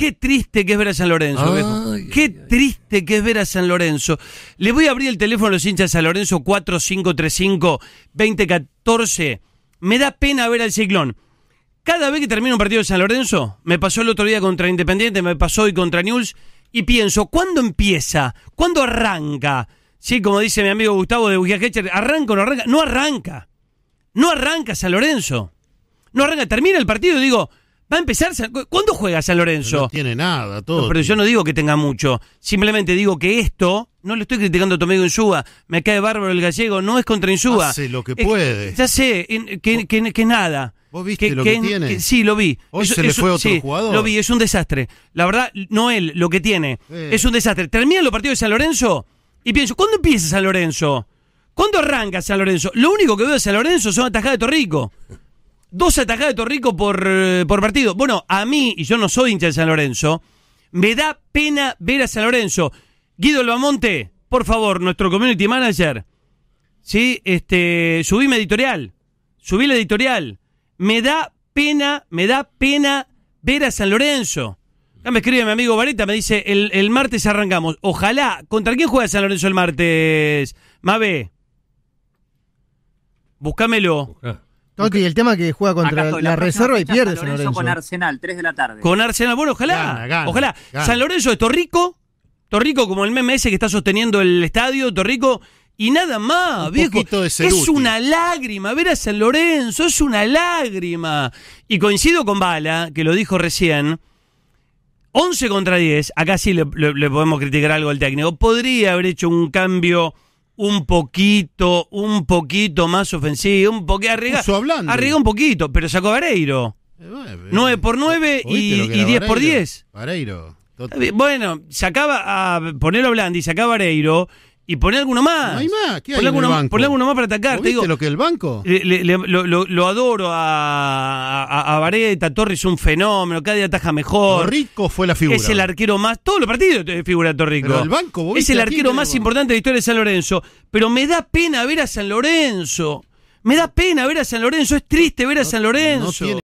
Qué triste que es ver a San Lorenzo, Qué triste que es ver a San Lorenzo. Le voy a abrir el teléfono a los hinchas de San Lorenzo 4535-2014. Me da pena ver al ciclón. Cada vez que termino un partido de San Lorenzo, me pasó el otro día contra Independiente, me pasó hoy contra News, y pienso, ¿cuándo empieza? ¿Cuándo arranca? Sí, como dice mi amigo Gustavo de Bugia ¿arranca o no arranca? No arranca. No arranca San Lorenzo. No arranca. Termina el partido y digo, Va a empezar. ¿Cuándo juega San Lorenzo? No tiene nada, todo. pero yo no digo que tenga mucho. Simplemente digo que esto. No le estoy criticando a Tomego amigo Me cae bárbaro el gallego. No es contra Insúa. Hace lo que puede. Ya sé, que, que, que nada. ¿Vos viste lo que, tiene? sí, lo vi. Hoy se le fue otro jugador. Lo vi, es un desastre. La verdad, no él, lo que tiene, eh. es un desastre. Termina los partidos de San Lorenzo y pienso, ¿cuándo empieza San Lorenzo? ¿Cuándo arranca San Lorenzo? Lo único que veo de San Lorenzo son atajadas de Torrico. Dos atajadas de Torrico por, eh, por partido. Bueno, a mí, y yo no soy hincha de San Lorenzo, me da pena ver a San Lorenzo. Guido Albamonte, por favor, nuestro community manager, ¿sí? Este, mi editorial, subí la editorial. Me da pena, me da pena ver a San Lorenzo. Acá me escribe mi amigo Vareta, me dice, el, martes arrancamos. Ojalá, ¿contra quién juega San Lorenzo el martes? Mabe. búscamelo. Ok, el tema que juega contra la, reserva y pierde San Lorenzo. con Arsenal, 3 de la tarde. Con Arsenal, bueno, ojalá. ojalá. San Lorenzo es Torrico. Torrico como el MMS que está sosteniendo el estadio, Torrico. Y nada más, viejo. es una lágrima, ver a San Lorenzo, es una lágrima. Y coincido con Bala, que lo dijo recién. 11 contra 10, acá sí le podemos criticar algo al técnico. Podría haber hecho un cambio un poquito, un poquito más ofensivo, un poquito arriesga, arriba un poquito, pero sacó Vareiro. 9 por 9 y, y 10 por 10. Vareiro. Eh, bueno, sacaba a ponerlo Blandi, sacaba a Vareiro y poné alguno más. No hay más. ¿Qué hay alguno, más para atacar. ¿Viste lo que el banco? lo, adoro a, a, Vareta. Torres un fenómeno. Cada día ataja mejor. Torrico fue la figura. Es el arquero más. Todos los partidos figura Torrico. el banco, Es el arquero más importante de la historia de San Lorenzo. Pero me da pena ver a San Lorenzo. Me da pena ver a San Lorenzo. Es triste ver a San Lorenzo.